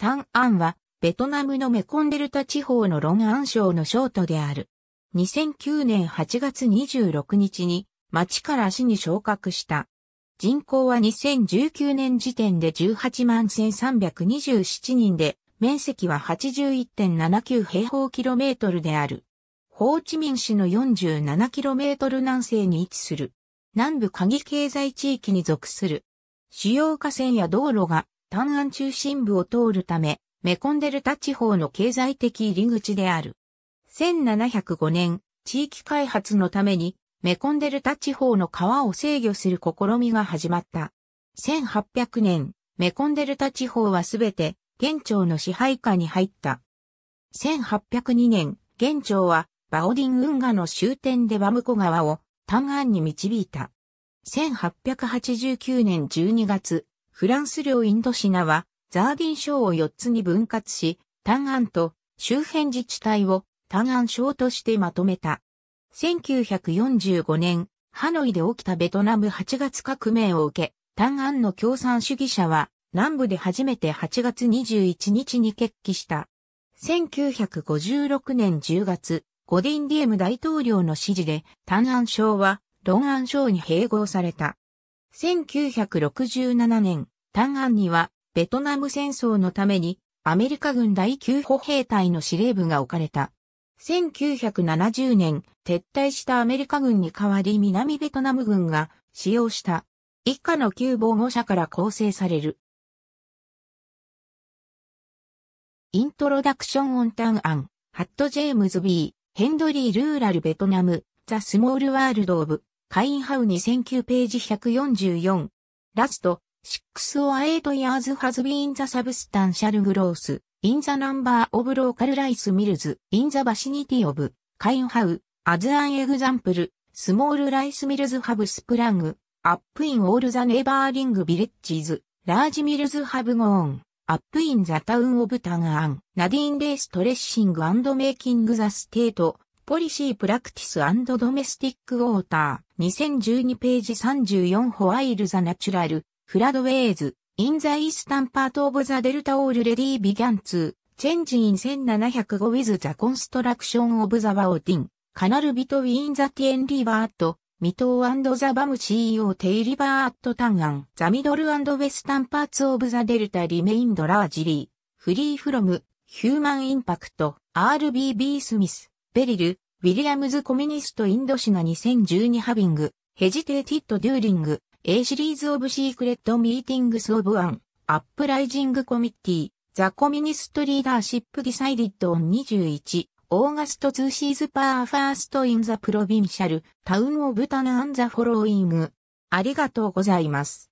タンアンは、ベトナムのメコンデルタ地方のロンアン省の省都である。2009年8月26日に、町から市に昇格した。人口は2019年時点で18万1327人で、面積は81.79平方キロメートルである。ホーチミン市の47キロメートル南西に位置する。南部鍵経済地域に属する。主要河川や道路が単安中心部を通るため、メコンデルタ地方の経済的入り口である。1705年、地域開発のために、メコンデルタ地方の川を制御する試みが始まった。1800年、メコンデルタ地方はすべて、県庁の支配下に入った。1802年、現庁は、バオディン運河の終点でバムコ川を、単安に導いた。1889年12月、フランス領インドシナは、ザーディン省を4つに分割し、単案と周辺自治体を単案省としてまとめた。1945年、ハノイで起きたベトナム8月革命を受け、単案の共産主義者は、南部で初めて8月21日に決起した。1956年10月、ゴディンディエム大統領の指示で、単案省は、ロン安省に併合された。1967年、タンアンには、ベトナム戦争のために、アメリカ軍第9歩兵隊の司令部が置かれた。1970年、撤退したアメリカ軍に代わり南ベトナム軍が使用した以下の旧防護者から構成される。イントロダクションオンタンアン、ハット・ジェームズ・ B、ヘンドリー・ルーラル・ベトナム、ザ・スモール・ワールド・オブ、カインハウ2009ページ144。ラスト、6 or 8 years has been the substantial growth in the number of local rice mills in the vicinity of カインハウ。As an example, small rice mills have sprung up in all the neighboring villages. Large mills have gone up in the town of Tangan. Nadine Race Dressing and Making the State ポリシー・プラクティスドメスティック・ウォーター、2012ページ34ホワイル・ザ・ナチュラル、フラドウェイズ、イン・ザ・イースタン・パート・オブ・ザ・デルタ・オール・レディー・ビギャンツー、チェンジ・イン 1705・ ウィズ・ザ・コンストラクション・オブ・ザ・ワオディン、カナル・ビト・ウィン・ザ・ティエン・リバート、ミトーザ・バム CEO テイリバーアットタンアン、ザ・ミドル・ウェスタン・パーツ・オブ・ザ・デルタ・リメインド・ラージリー、フリー・フロム、ヒューマン・インパクト、RBB・ スミス。ベリル、ウィリアムズ・コミニスト・インドシナ2012ハビング、ヘジテイティッド・デューリング、A シリーズ・オブ・シークレット・ミーティングス・オブ・アン、アップライジング・コミッティ、ザ・コミニスト・リーダーシップ・ディサイディッド・オン21、オーガスト・ツーシーズ・パー・ファースト・イン・ザ・プロビンシャル、タウン・オブ・タナ・アン・ザ・フォローイング。ありがとうございます。